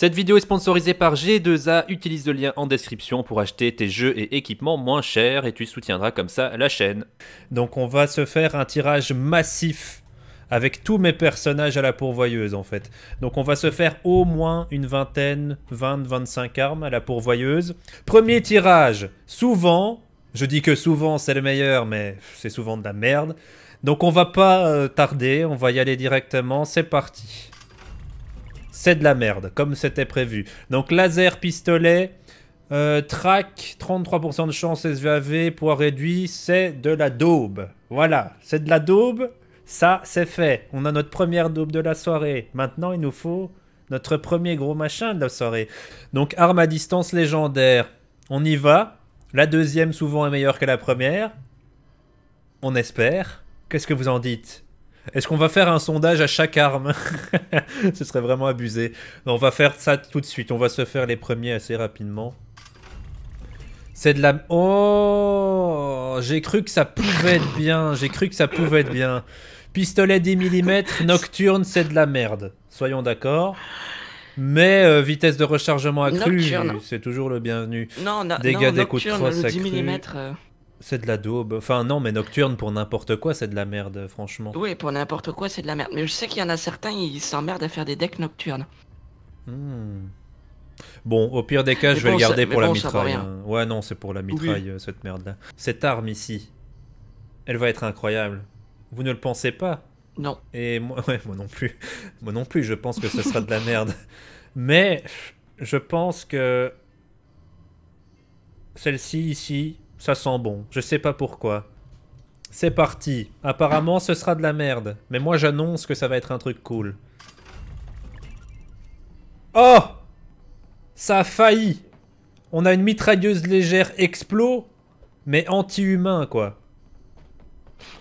Cette vidéo est sponsorisée par G2A, utilise le lien en description pour acheter tes jeux et équipements moins chers et tu soutiendras comme ça la chaîne. Donc on va se faire un tirage massif avec tous mes personnages à la pourvoyeuse en fait. Donc on va se faire au moins une vingtaine, 20, 25 armes à la pourvoyeuse. Premier tirage, souvent, je dis que souvent c'est le meilleur mais c'est souvent de la merde. Donc on va pas euh, tarder, on va y aller directement, c'est parti c'est de la merde, comme c'était prévu. Donc laser, pistolet, euh, track, 33% de chance SVAV, poids réduit, c'est de la daube. Voilà, c'est de la daube, ça c'est fait. On a notre première daube de la soirée. Maintenant il nous faut notre premier gros machin de la soirée. Donc arme à distance légendaire, on y va. La deuxième souvent est meilleure que la première. On espère. Qu'est-ce que vous en dites est-ce qu'on va faire un sondage à chaque arme Ce serait vraiment abusé. on va faire ça tout de suite. On va se faire les premiers assez rapidement. C'est de la... Oh J'ai cru que ça pouvait être bien. J'ai cru que ça pouvait être bien. Pistolet 10 mm, nocturne, c'est de la merde. Soyons d'accord. Mais euh, vitesse de rechargement accrue, c'est toujours le bienvenu. Non, Dégâts non, des 10 mm. C'est de la daube. Enfin, non, mais Nocturne, pour n'importe quoi, c'est de la merde, franchement. Oui, pour n'importe quoi, c'est de la merde. Mais je sais qu'il y en a certains, ils s'emmerdent à faire des decks nocturnes. Hmm. Bon, au pire des cas, je vais le garder pour la mitraille. Ouais, non, c'est pour la mitraille, euh, cette merde-là. Cette arme ici, elle va être incroyable. Vous ne le pensez pas Non. Et moi, moi non plus. moi non plus, je pense que ce sera de la merde. Mais je pense que celle-ci ici, ça sent bon, je sais pas pourquoi. C'est parti. Apparemment, ce sera de la merde. Mais moi, j'annonce que ça va être un truc cool. Oh Ça a failli On a une mitrailleuse légère explo, mais anti-humain, quoi.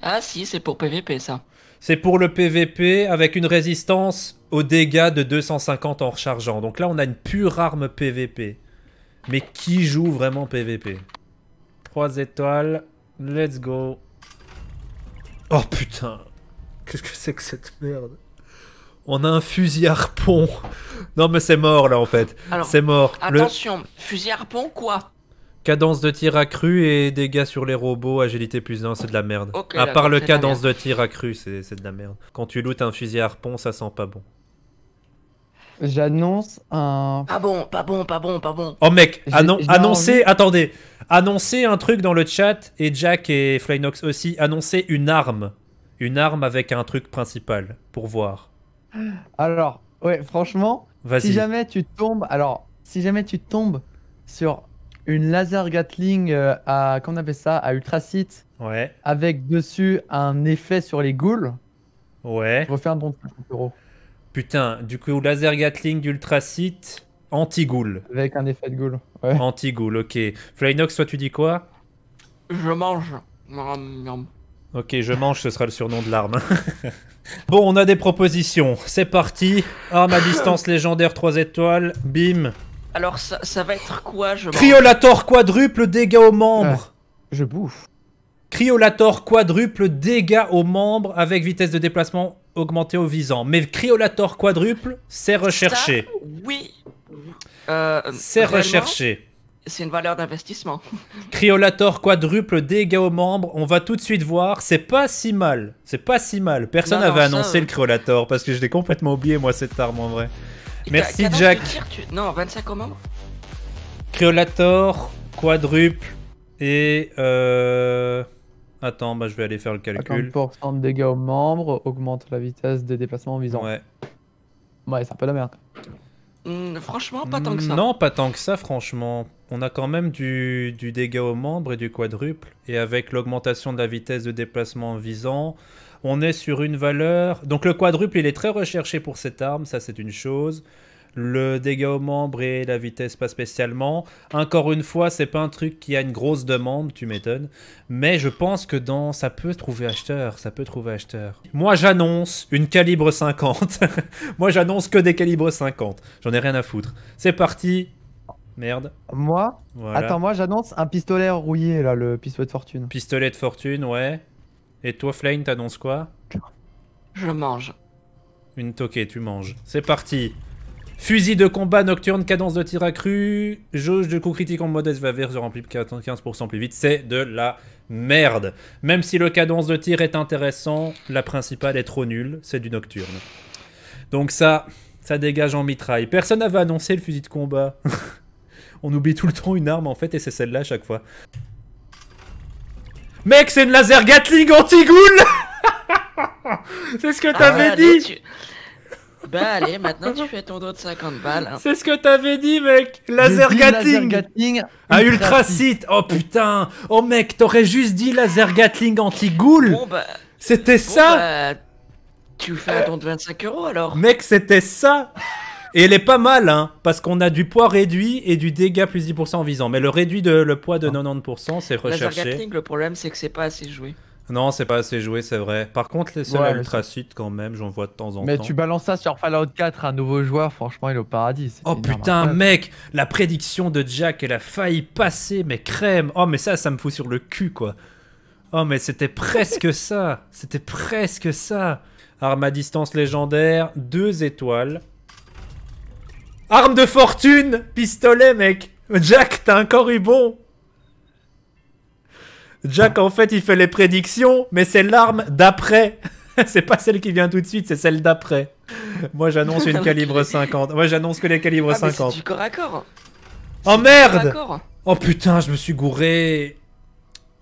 Ah si, c'est pour PVP, ça. C'est pour le PVP, avec une résistance aux dégâts de 250 en rechargeant. Donc là, on a une pure arme PVP. Mais qui joue vraiment PVP 3 étoiles. Let's go. Oh putain. Qu'est-ce que c'est que cette merde On a un fusil harpon. Non mais c'est mort là en fait. C'est mort. Attention, Le... fusil harpon quoi Cadence de tir accrue et dégâts sur les robots, agilité plus 1, c'est de la merde. à part le cadence de tir accrue, c'est de la merde. Quand tu lootes un fusil harpon, ça sent pas bon. J'annonce un. Pas bon, pas bon, pas bon, pas bon. Oh mec, annoncez, attendez, annoncez un truc dans le chat et Jack et Flynox aussi, annoncez une arme. Une arme avec un truc principal pour voir. Alors, ouais, franchement, si jamais tu tombes, alors, si jamais tu tombes sur une laser Gatling euh, à, on appelle ça, à ultracite, ouais. avec dessus un effet sur les ghouls, ouais. je refais un bon 50 Putain, du coup, laser Gatling d'ultracite, anti-ghoul. Avec un effet de ghoul. Ouais. Anti-ghoul, ok. Flynox, toi, tu dis quoi Je mange. Ok, je mange, ce sera le surnom de l'arme. bon, on a des propositions. C'est parti. Arme à distance légendaire 3 étoiles. Bim. Alors, ça, va être quoi je quadruple dégâts aux membres. je bouffe. Criolator quadruple dégâts aux membres avec vitesse de déplacement augmenté au visant. Mais Criolator quadruple, c'est recherché. oui. Euh, c'est recherché. C'est une valeur d'investissement. Criolator quadruple dégâts aux membres, on va tout de suite voir. C'est pas si mal. C'est pas si mal. Personne n'avait annoncé euh. le Criolator parce que je l'ai complètement oublié, moi, cette arme en vrai. Merci, Jack. Non, 25 aux membres. quadruple et. Euh, Attends, bah, je vais aller faire le calcul. 50% de dégâts aux membres, augmente la vitesse des déplacements visant. Ouais. Ouais, c'est un peu la merde. Mmh, franchement, pas tant que ça. Non, pas tant que ça, franchement. On a quand même du, du aux membres et du quadruple. Et avec l'augmentation de la vitesse de déplacement visant, on est sur une valeur... Donc le quadruple, il est très recherché pour cette arme, ça c'est une chose le dégât aux membres et la vitesse pas spécialement. Encore une fois, c'est pas un truc qui a une grosse demande, tu m'étonnes. Mais je pense que dans ça peut trouver acheteur, ça peut trouver acheteur. Moi j'annonce une calibre 50. Moi j'annonce que des calibres 50. J'en ai rien à foutre. C'est parti. Merde. Moi Attends, moi j'annonce un pistolet rouillé là, le pistolet de fortune. Pistolet de fortune, ouais. Et toi Flame, t'annonces quoi Je mange. Une toquée, tu manges. C'est parti. Fusil de combat nocturne, cadence de tir accrue, jauge de coup critique en mode va se rempli 15% plus vite. C'est de la merde. Même si le cadence de tir est intéressant, la principale est trop nulle. C'est du nocturne. Donc ça, ça dégage en mitraille. Personne n'avait annoncé le fusil de combat. On oublie tout le temps une arme en fait et c'est celle-là à chaque fois. Mec, c'est une laser Gatling anti ghoul C'est ce que ah t'avais dit bah allez, maintenant tu fais ton dos de 50 balles. Hein. C'est ce que t'avais dit, mec Laser Gatling Un ultra site Oh putain Oh mec, t'aurais juste dit laser Gatling anti-ghoul bah, C'était ça bah, Tu fais un don de 25 euros alors Mec, c'était ça Et elle est pas mal, hein, parce qu'on a du poids réduit et du dégât plus 10% en visant. Mais le réduit de le poids de 90%, ah. c'est recherché. Laser Gatling, le problème c'est que c'est pas assez joué. Non, c'est pas assez joué, c'est vrai. Par contre, les seuls ultra suite quand même, j'en vois de temps en temps. Mais tu balances ça sur Fallout 4 à un nouveau joueur, franchement, il est au paradis. oh putain, mec, la prédiction de Jack, elle a failli passer, mais crème. Oh, mais ça, ça me fout sur le cul, quoi. Oh, mais c'était presque ça. C'était presque ça. Arme à distance légendaire, deux étoiles. Arme de fortune, pistolet, mec. Jack, t'as encore eu Jack, en fait, il fait les prédictions, mais c'est l'arme d'après. c'est pas celle qui vient tout de suite, c'est celle d'après. Moi, j'annonce une calibre 50. Moi, j'annonce que les calibres 50. Ah, mais du corps Oh merde Oh putain, je me suis gouré.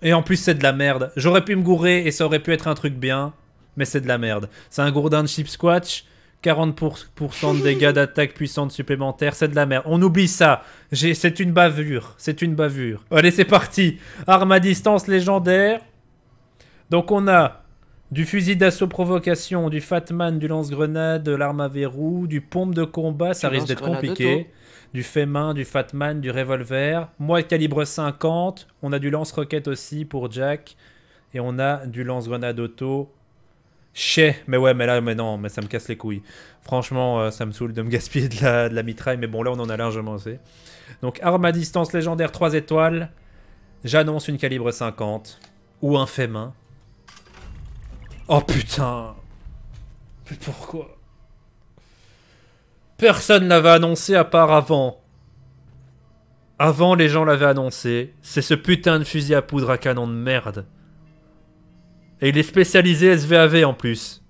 Et en plus, c'est de la merde. J'aurais pu me gourer et ça aurait pu être un truc bien, mais c'est de la merde. C'est un gourdin de chip squatch. 40% de dégâts d'attaque puissante supplémentaire. c'est de la merde. On oublie ça. C'est une bavure. C'est une bavure. Allez, c'est parti. Arme à distance légendaire. Donc on a du fusil d'assaut provocation, du Fatman, du lance-grenade, l'arme à verrou, du pompe de combat, ça risque d'être compliqué. Du fait du Fatman, du revolver. Moi, calibre 50. On a du lance-roquette aussi pour Jack. Et on a du lance-grenade auto chez, mais ouais, mais là, mais non, mais ça me casse les couilles. Franchement, euh, ça me saoule de me gaspiller de la, de la, mitraille, mais bon, là, on en a largement assez. Donc, arme à distance légendaire 3 étoiles. J'annonce une calibre 50. Ou un fait main. Oh putain Mais pourquoi Personne l'avait annoncé à part avant. Avant, les gens l'avaient annoncé. C'est ce putain de fusil à poudre à canon de merde. Et il est spécialisé SVAV en plus.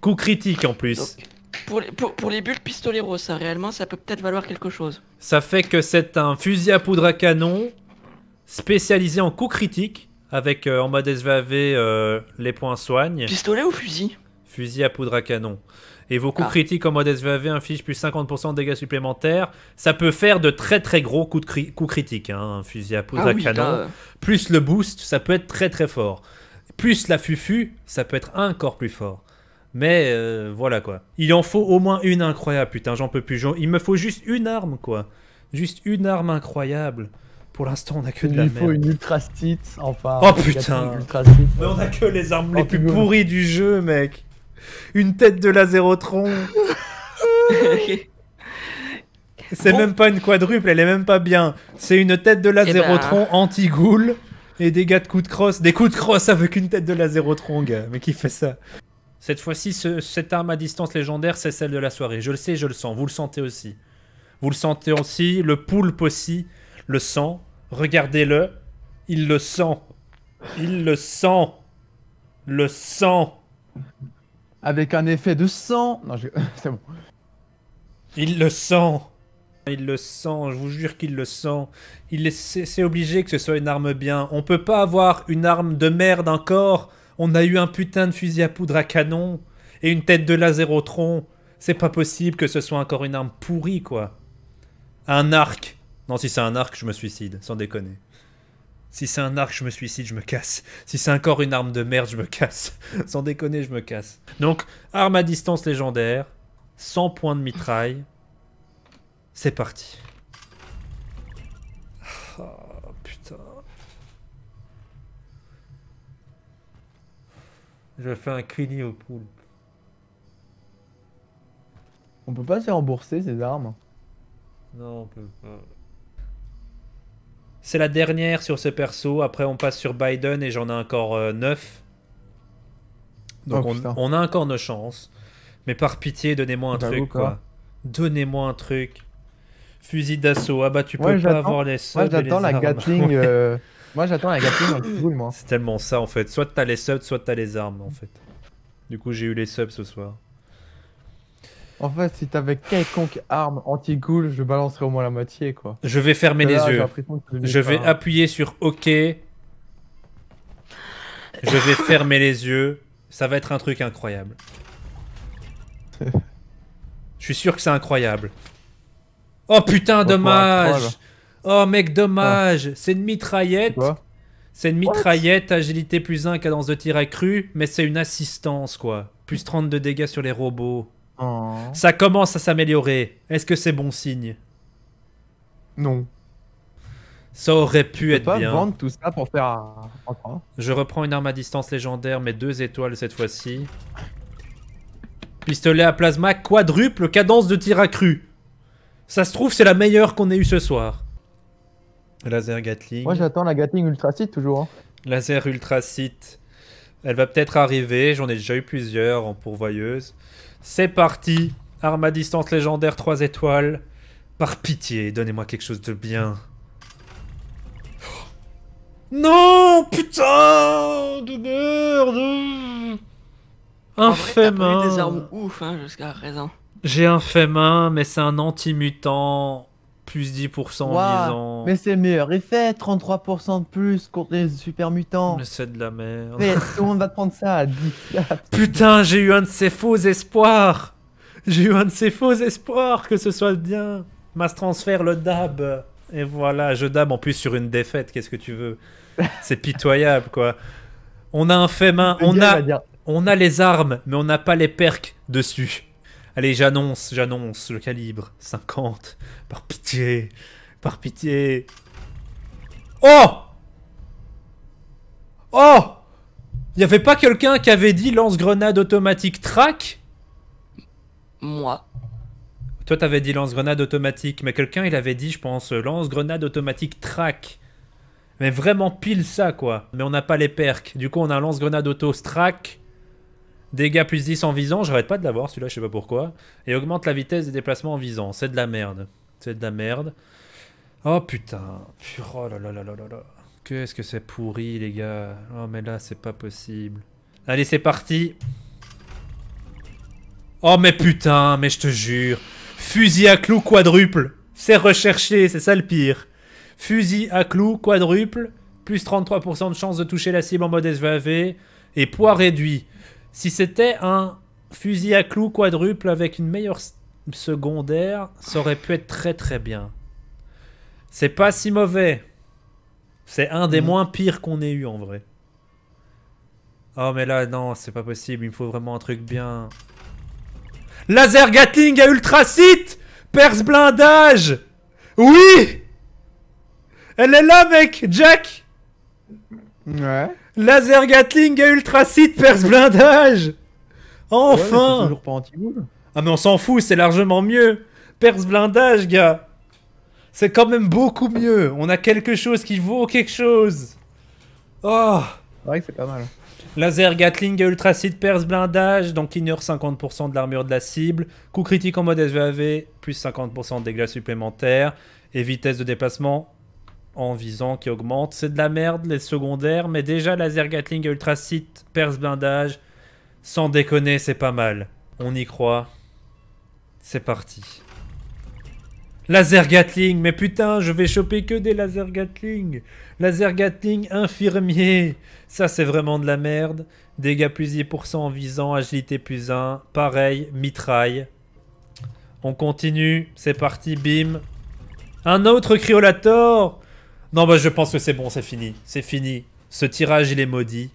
Coup critique en plus. pour, les, pour, les bulles pistoleros, ça réellement, ça peut peut-être valoir quelque chose. Ça fait que c'est un fusil à poudre à canon spécialisé en coup critique. Avec euh, en mode SVAV euh, les points soigne. Pistolet ou fusil Fusil à poudre à canon. Et vos coups ah. critiques en mode SVAV infligent plus 50% de dégâts supplémentaires. Ça peut faire de très très gros coups, de critiques. Hein, un fusil à poudre ah à canon. Bah. Plus le boost, ça peut être très très fort plus la fufu, ça peut être encore plus fort. Mais euh, voilà quoi. Il en faut au moins une incroyable, putain, j'en peux plus. Il me faut juste une arme quoi. Juste une arme incroyable. Pour l'instant, on a que de la merde. Il faut une ultra enfin. Oh putain Mais on a que les armes les oh, plus pourries du jeu, mec Une tête de laserotron C'est même pas une quadruple, elle est même pas bien. C'est une tête de eh ben. laserotron anti-ghoul et des gars de coups de crosse, des coups de crosse avec une tête de la trongue, mais qui fait ça Cette fois-ci, cette arme à distance légendaire, c'est celle de la soirée. Je le sais, je le sens, vous le sentez aussi. Vous le sentez aussi, le poulpe aussi, le sent. Regardez-le, il le sent. Il le sent. Le sent. Avec un effet de sang. Non, c'est bon. Il le sent il le sent, je vous jure qu'il le sent. Il c'est obligé que ce soit une arme bien. On peut pas avoir une arme de merde encore. On a eu un putain de fusil à poudre à canon et une tête de laser C'est pas possible que ce soit encore une arme pourrie, quoi. Un arc. Non, si c'est un arc, je me suicide, sans déconner. Si c'est un arc, je me suicide, je me casse. Si c'est encore une arme de merde, je me casse. sans déconner, je me casse. Donc, arme à distance légendaire, 100 points de mitraille. C'est parti. Oh, putain. Je fais un crini au poule. On peut pas se rembourser ces armes. Non, on peut pas. C'est la dernière sur ce perso. Après, on passe sur Biden et j'en ai encore 9. Euh, Donc, oh, on, a encore nos chances. Mais par pitié, donnez-moi un truc, quoi. Donnez-moi un truc. Fusil d'assaut. Ah bah tu peux pas avoir les subs. Moi j'attends la Gatling. Euh, moi j'attends la Gatling en cool, moi. C'est tellement ça en fait. Soit t'as les subs, soit t'as les armes en fait. Du coup j'ai eu les subs ce soir. En fait, si t'avais quelconque arme anti-ghoul, je balancerais au moins la moitié, quoi. Je vais fermer les yeux. Je vais appuyer sur OK. Je vais fermer les yeux. Ça va être un truc incroyable. je suis sûr que c'est incroyable. Oh putain, dommage. Oh mec, dommage. Ah. C'est une mitraillette. C'est une mitraillette, agilité plus 1, cadence de tir accrue, mais c'est une assistance quoi. Plus 32 dégâts sur les robots. Oh. Ça commence à s'améliorer. Est-ce que c'est bon signe Non. Ça aurait pu être bien. vendre tout ça pour faire un... Je reprends une arme à distance légendaire, mais deux étoiles cette fois-ci. Pistolet à plasma quadruple, cadence de tir accrue. Ça se trouve, c'est la meilleure qu'on ait eue ce soir. Laser Gatling. Moi, j'attends la Gatling Ultra toujours. Hein. Laser Ultra Elle va peut-être arriver. J'en ai déjà eu plusieurs en pourvoyeuse. C'est parti. Arme à distance légendaire 3 étoiles. Par pitié, donnez-moi quelque chose de bien. Oh non Putain De merde Infâme des armes ouf, hein, jusqu'à présent. J'ai un fait main, mais c'est un anti-mutant, plus 10% en 10 ans. Mais c'est le meilleur effet, 33% de plus contre les super mutants. Mais c'est de la merde. Mais tout le monde va prendre ça à 10 Putain, j'ai eu un de ces faux espoirs. J'ai eu un de ces faux espoirs que ce soit bien. Mass transfert, le dab. Et voilà, je dab en plus sur une défaite, qu'est-ce que tu veux C'est pitoyable quoi. On a un fait main, on a, on a les armes, mais on n'a pas les perks dessus. Allez, j'annonce, j'annonce le calibre. 50. Par pitié. Par pitié. Oh Oh Il n'y avait pas quelqu'un qui avait dit lance-grenade automatique track Moi. Toi, t'avais dit lance-grenade automatique, mais quelqu'un, il avait dit, je pense, lance-grenade automatique track. Mais vraiment pile ça, quoi. Mais on n'a pas les perks. Du coup, on a lance-grenade auto track Dégâts plus 10 en visant, j'arrête pas de l'avoir celui-là, je sais pas pourquoi. Et augmente la vitesse des déplacements en visant. C'est de la merde. C'est de la merde. Oh putain. Oh là là là là là là. Qu'est-ce que c'est pourri les gars. Oh mais là c'est pas possible. Allez c'est parti. Oh mais putain, mais je te jure. Fusil à clou quadruple. C'est recherché, c'est ça le pire. Fusil à clou quadruple. Plus 33% de chance de toucher la cible en mode SVAV. Et poids réduit. Si c'était un fusil à clou quadruple avec une meilleure secondaire, ça aurait pu être très très bien. C'est pas si mauvais. C'est un des mm. moins pires qu'on ait eu en vrai. Oh mais là non, c'est pas possible, il me faut vraiment un truc bien. Laser Gatling à ultracite Perce blindage Oui Elle est là mec Jack Ouais Laser Gatling à ultracite perce blindage Enfin Ah mais on s'en fout, c'est largement mieux Perce blindage, gars C'est quand même beaucoup mieux On a quelque chose qui vaut quelque chose Oh C'est que c'est pas mal. Laser Gatling à ultracite perce blindage, donc ignore 50% de l'armure de la cible. Coup critique en mode SVAV, plus 50% de dégâts supplémentaires. Et vitesse de déplacement, en visant qui augmente. C'est de la merde, les secondaires, mais déjà laser Gatling ultra site, perce blindage, sans déconner, c'est pas mal. On y croit. C'est parti. Laser Gatling, mais putain, je vais choper que des laser Gatling. Laser Gatling infirmier. Ça, c'est vraiment de la merde. Dégâts plus 10% en visant, agilité plus 1. Pareil, mitraille. On continue, c'est parti, bim. Un autre Criolator. Non, bah je pense que c'est bon, c'est fini. C'est fini. Ce tirage, il est maudit.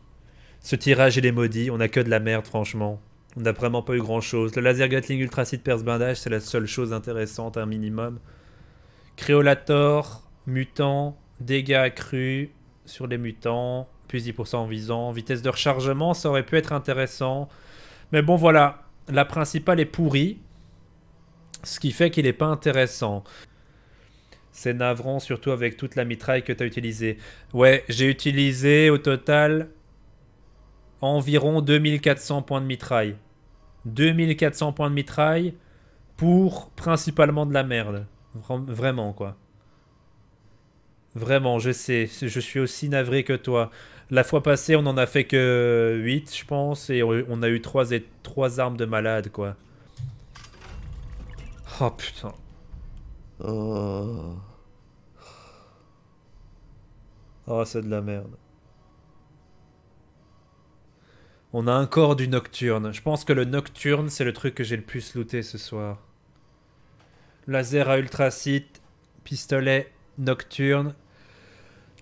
Ce tirage, il est maudit. On a que de la merde, franchement. On n'a vraiment pas eu grand-chose. Le laser Gatling Ultra Seed Perce Bindage, c'est la seule chose intéressante, un minimum. Créolator, mutant, dégâts accrus sur les mutants, plus 10% en visant. Vitesse de rechargement, ça aurait pu être intéressant. Mais bon, voilà. La principale est pourrie. Ce qui fait qu'il n'est pas intéressant. C'est navrant, surtout avec toute la mitraille que t'as utilisée. Ouais, j'ai utilisé au total environ 2400 points de mitraille. 2400 points de mitraille pour principalement de la merde. Vraiment, quoi. Vraiment, je sais. Je suis aussi navré que toi. La fois passée, on en a fait que 8, je pense, et on a eu trois 3 armes de malade, quoi. Oh putain. Oh. oh. c'est de la merde. On a encore du nocturne. Je pense que le nocturne, c'est le truc que j'ai le plus looté ce soir. Laser à ultracite, pistolet nocturne.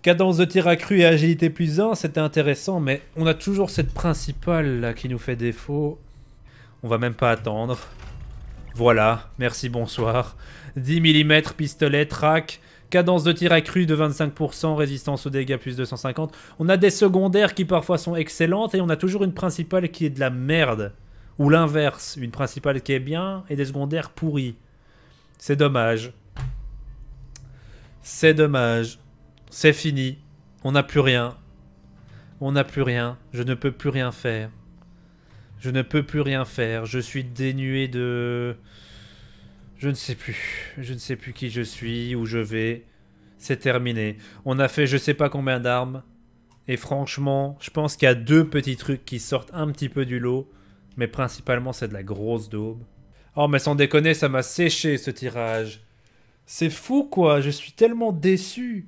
Cadence de tir accrue et agilité plus 1, c'était intéressant, mais on a toujours cette principale là qui nous fait défaut. On va même pas attendre. Voilà, merci, bonsoir. 10 mm, pistolet, track, cadence de tir accrue de 25%, résistance aux dégâts plus 250. On a des secondaires qui parfois sont excellentes et on a toujours une principale qui est de la merde. Ou l'inverse, une principale qui est bien et des secondaires pourris. C'est dommage. C'est dommage. C'est fini. On n'a plus rien. On n'a plus rien. Je ne peux plus rien faire. Je ne peux plus rien faire. Je suis dénué de... Je ne sais plus. Je ne sais plus qui je suis, où je vais. C'est terminé. On a fait je sais pas combien d'armes. Et franchement, je pense qu'il y a deux petits trucs qui sortent un petit peu du lot. Mais principalement, c'est de la grosse daube. Oh, mais sans déconner, ça m'a séché ce tirage. C'est fou, quoi. Je suis tellement déçu.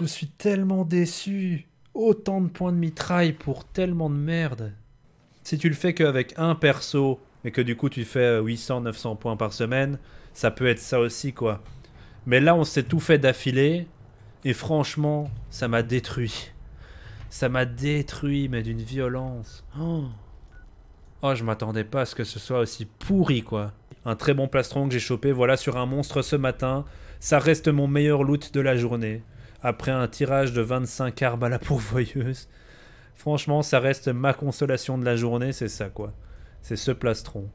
Je suis tellement déçu. Autant de points de mitraille pour tellement de merde si tu le fais qu'avec un perso, et que du coup tu fais 800, euh, 900 points par semaine, ça peut être ça aussi, quoi. Mais là, on s'est tout fait d'affilée, et franchement, ça m'a détruit. Ça m'a détruit, mais d'une violence. Oh, oh je m'attendais pas à ce que ce soit aussi pourri, quoi. Un très bon plastron que j'ai chopé, voilà, sur un monstre ce matin. Ça reste mon meilleur loot de la journée. Après un tirage de 25 armes à la pourvoyeuse. Franchement, ça reste ma consolation de la journée, c'est ça quoi. C'est ce plastron.